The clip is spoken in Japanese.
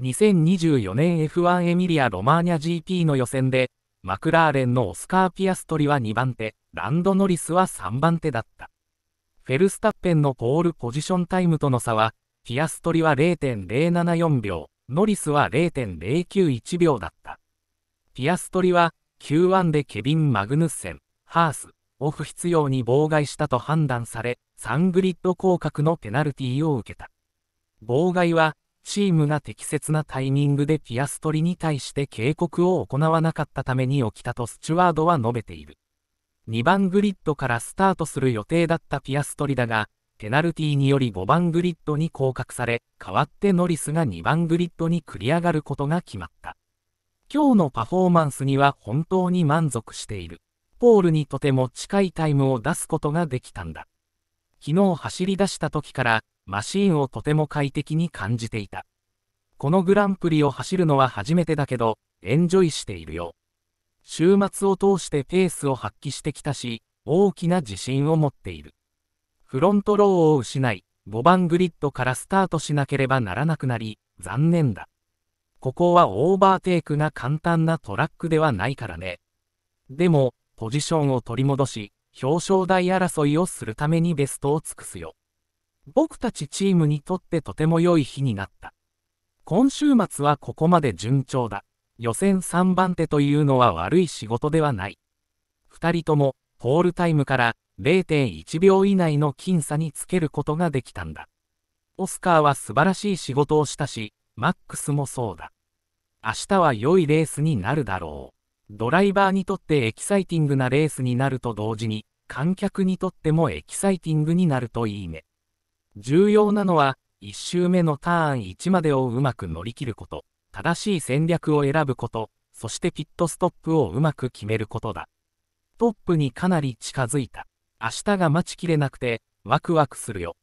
2024年 F1 エミリア・ロマーニャ GP の予選で、マクラーレンのオスカー・ピアストリは2番手、ランド・ノリスは3番手だった。フェルスタッペンのポールポジションタイムとの差は、ピアストリは0.074秒、ノリスは0.091秒だった。ピアストリは Q1 でケビン・マグヌッセン、ハース、オフ必要に妨害したと判断され、サングリッド降格のペナルティを受けた。妨害はチームが適切なタイミングでピアストリに対して警告を行わなかったために起きたとスチュワードは述べている。2番グリッドからスタートする予定だったピアストリだが、ペナルティにより5番グリッドに降格され、代わってノリスが2番グリッドに繰り上がることが決まった。今日のパフォーマンスには本当に満足している。ポールにとても近いタイムを出すことができたんだ。昨日走り出した時からマシーンをとても快適に感じていた。このグランプリを走るのは初めてだけど、エンジョイしているよ。週末を通してペースを発揮してきたし、大きな自信を持っている。フロントローを失い、5番グリッドからスタートしなければならなくなり、残念だ。ここはオーバーテイクが簡単なトラックではないからね。でも、ポジションを取り戻し、表彰台争いをするためにベストを尽くすよ。僕たちチームにとってとても良い日になった。今週末はここまで順調だ。予選3番手というのは悪い仕事ではない。2人とも、ホールタイムから0.1秒以内の僅差につけることができたんだ。オスカーは素晴らしい仕事をしたし、マックスもそうだ。明日は良いレースになるだろう。ドライバーにとってエキサイティングなレースになると同時に、観客にとってもエキサイティングになるといいね。重要なのは、1周目のターン1までをうまく乗り切ること、正しい戦略を選ぶこと、そしてピットストップをうまく決めることだ。トップにかなり近づいた。明日が待ちきれなくて、ワクワクするよ。